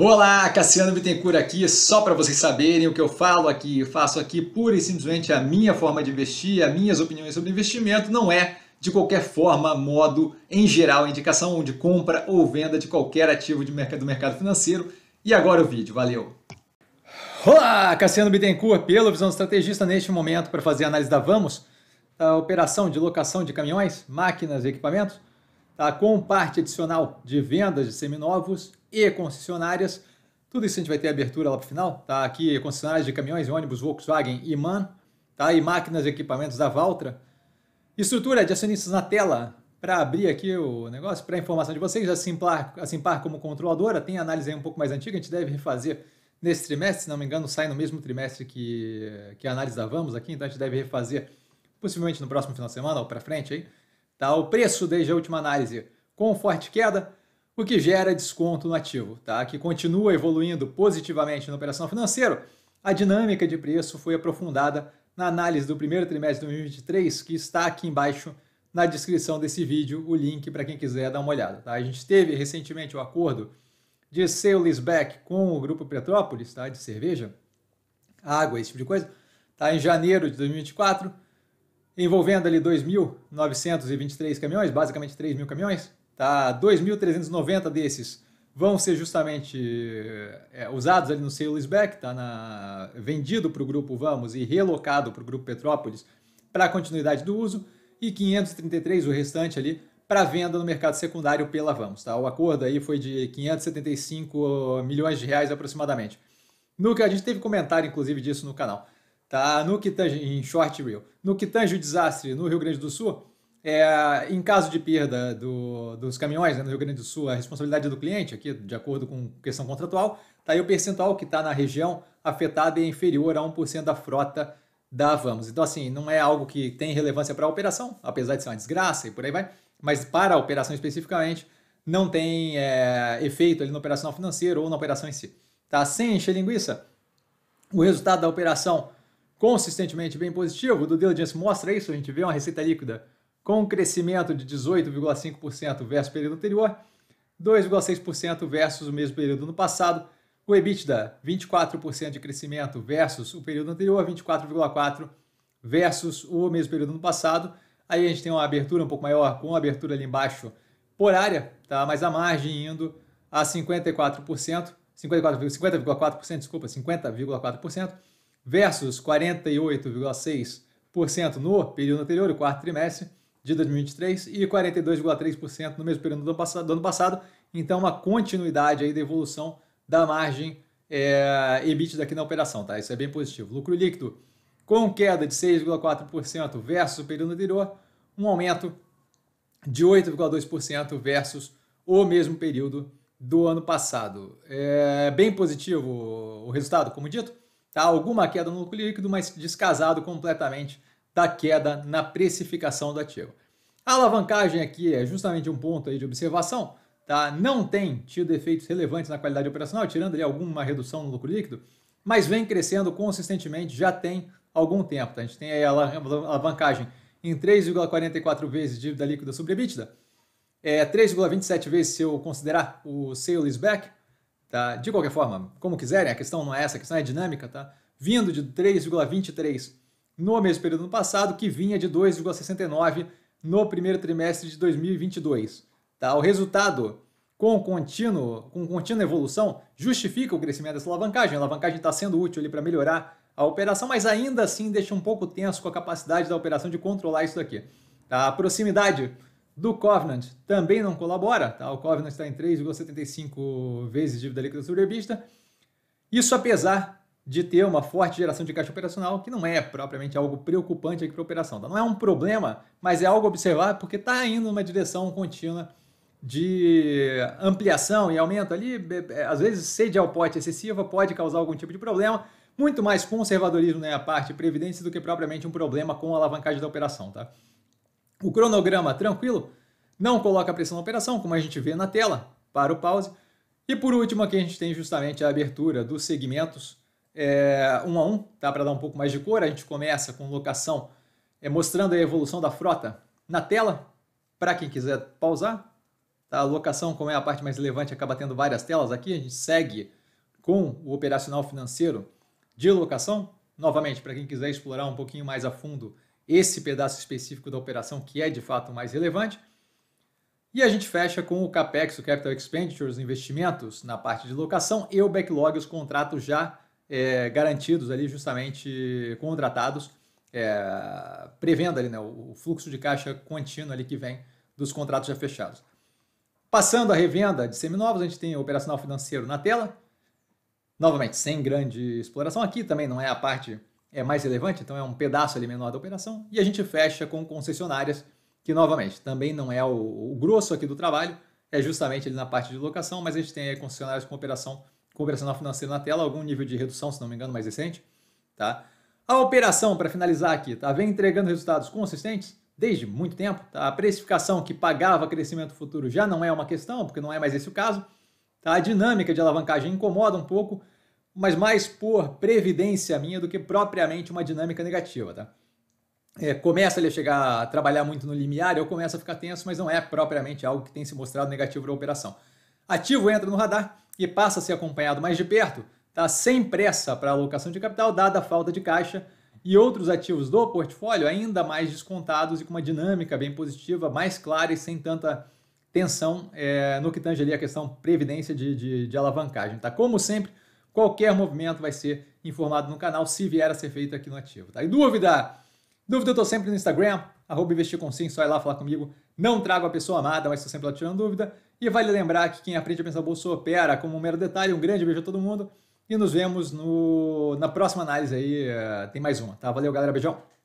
Olá, Cassiano Bittencourt aqui, só para vocês saberem o que eu falo aqui, eu faço aqui pura e simplesmente a minha forma de investir, as minhas opiniões sobre investimento, não é de qualquer forma, modo, em geral, indicação de compra ou venda de qualquer ativo de mercado, do mercado financeiro. E agora o vídeo, valeu! Olá, Cassiano Bittencourt, pelo Visão Estrategista, neste momento para fazer a análise da Vamos, a operação de locação de caminhões, máquinas e equipamentos, tá? com parte adicional de vendas de seminovos e concessionárias. Tudo isso a gente vai ter abertura lá para o final, tá? Aqui concessionárias de caminhões e ônibus Volkswagen e MAN, tá? E máquinas e equipamentos da Valtra. Estrutura de acionistas na tela para abrir aqui o negócio, para informação de vocês, a Simpar, a Simpar como controladora tem análise aí um pouco mais antiga, a gente deve refazer nesse trimestre, se não me engano, sai no mesmo trimestre que, que a análise da Vamos aqui, então a gente deve refazer possivelmente no próximo final de semana ou para frente aí. Tá? O preço desde a última análise com forte queda, o que gera desconto no ativo, tá? que continua evoluindo positivamente na operação financeira. A dinâmica de preço foi aprofundada na análise do primeiro trimestre de 2023, que está aqui embaixo na descrição desse vídeo, o link para quem quiser dar uma olhada. Tá? A gente teve recentemente o um acordo de sale back com o Grupo Petrópolis, tá? de cerveja, água, esse tipo de coisa, tá? em janeiro de 2024, envolvendo ali 2.923 caminhões, basicamente 3.000 mil caminhões, Tá? 2.390 desses vão ser justamente é, usados ali no sales back, tá? Na, vendido para o grupo Vamos e relocado para o grupo Petrópolis para continuidade do uso e 533 o restante ali para venda no mercado secundário pela Vamos, tá? O acordo aí foi de 575 milhões de reais aproximadamente. No que a gente teve comentário inclusive disso no canal, tá? No que tange em short reel, no que tange o desastre no Rio Grande do Sul, é, em caso de perda do, dos caminhões né, no Rio Grande do Sul, a responsabilidade é do cliente, aqui de acordo com questão contratual, está aí o percentual que está na região afetada é inferior a 1% da frota da Vamos. Então, assim, não é algo que tem relevância para a operação, apesar de ser uma desgraça e por aí vai, mas para a operação especificamente, não tem é, efeito ali no operacional financeiro ou na operação em si. Tá? Sem encher linguiça, o resultado da operação consistentemente bem positivo, o do diligence mostra isso, a gente vê uma receita líquida com um crescimento de 18,5% versus o período anterior, 2,6% versus o mesmo período no passado. O EBITDA, 24% de crescimento versus o período anterior, 24,4% versus o mesmo período no passado. Aí a gente tem uma abertura um pouco maior, com a abertura ali embaixo por área, tá? mas a margem indo a 54%, 50,4%, desculpa, 50,4%, versus 48,6% no período anterior, o quarto trimestre, de 2023 e 42,3% no mesmo período do ano, passado, do ano passado. Então, uma continuidade aí da evolução da margem é, EBITDA aqui na operação, tá? Isso é bem positivo. Lucro líquido com queda de 6,4% versus o período anterior, um aumento de 8,2% versus o mesmo período do ano passado. É bem positivo o resultado, como dito. Tá? Alguma queda no lucro líquido, mas descasado completamente da queda na precificação do ativo. A alavancagem aqui é justamente um ponto aí de observação, tá? não tem tido efeitos relevantes na qualidade operacional, tirando ali alguma redução no lucro líquido, mas vem crescendo consistentemente, já tem algum tempo. Tá? A gente tem aí a alavancagem em 3,44 vezes dívida líquida sobre EBITDA, é 3,27 vezes se eu considerar o sales back, tá? De qualquer forma, como quiserem, a questão não é essa, a questão é dinâmica, tá? Vindo de 3,23 no mesmo período do passado, que vinha de 2,69 no primeiro trimestre de 2022. Tá? O resultado com, contínuo, com contínua evolução justifica o crescimento dessa alavancagem. A alavancagem está sendo útil para melhorar a operação, mas ainda assim deixa um pouco tenso com a capacidade da operação de controlar isso aqui. Tá? A proximidade do Covenant também não colabora. Tá? O Covenant está em 3,75 vezes dívida líquida sobre EBITDA. Isso apesar de ter uma forte geração de caixa operacional, que não é propriamente algo preocupante aqui para a operação. Tá? Não é um problema, mas é algo a observar porque está indo numa direção contínua de ampliação e aumento ali. Às vezes, sede ao pote excessiva pode causar algum tipo de problema. Muito mais conservadorismo na né, parte previdência do que propriamente um problema com a alavancagem da operação. Tá? O cronograma tranquilo não coloca pressão na operação, como a gente vê na tela, para o pause. E por último, aqui a gente tem justamente a abertura dos segmentos é, um a um, tá? para dar um pouco mais de cor. A gente começa com locação é, mostrando a evolução da frota na tela, para quem quiser pausar. Tá? A locação, como é a parte mais relevante, acaba tendo várias telas aqui. A gente segue com o operacional financeiro de locação. Novamente, para quem quiser explorar um pouquinho mais a fundo esse pedaço específico da operação, que é de fato mais relevante. E a gente fecha com o CAPEX, o Capital Expenditures, investimentos na parte de locação e o backlog, os contratos já é, garantidos ali, justamente contratados, é, prevendo ali né, o, fluxo de caixa contínuo ali que vem dos contratos já fechados. Passando a revenda de seminovos, a gente tem o operacional financeiro na tela, novamente sem grande exploração. Aqui também não é a parte é mais relevante, então é um pedaço ali menor da operação. E a gente fecha com concessionárias, que novamente também não é o, o grosso aqui do trabalho, é justamente ali na parte de locação, mas a gente tem concessionárias com operação operacional financeiro na tela, algum nível de redução, se não me engano, mais recente. Tá? A operação, para finalizar aqui, tá? vem entregando resultados consistentes desde muito tempo. Tá? A precificação que pagava crescimento futuro já não é uma questão, porque não é mais esse o caso. Tá? A dinâmica de alavancagem incomoda um pouco, mas mais por previdência minha do que propriamente uma dinâmica negativa. Tá? É, começa a chegar a trabalhar muito no limiar, eu começo a ficar tenso, mas não é propriamente algo que tem se mostrado negativo na operação. Ativo entra no radar, que passa a ser acompanhado mais de perto, está sem pressa para alocação de capital, dada a falta de caixa e outros ativos do portfólio ainda mais descontados e com uma dinâmica bem positiva, mais clara e sem tanta tensão é, no que tange ali a questão previdência de, de, de alavancagem. Tá? Como sempre, qualquer movimento vai ser informado no canal se vier a ser feito aqui no ativo. Tá? E dúvida? Dúvida eu tô sempre no Instagram, arroba investir com sim, só ir lá falar comigo. Não trago a pessoa amada, mas estou sempre lá tirando dúvida. E vale lembrar que quem aprende a pensar bolsa opera como um mero detalhe. Um grande beijo a todo mundo e nos vemos no, na próxima análise aí. Eh, tem mais uma, tá? Valeu, galera. Beijão.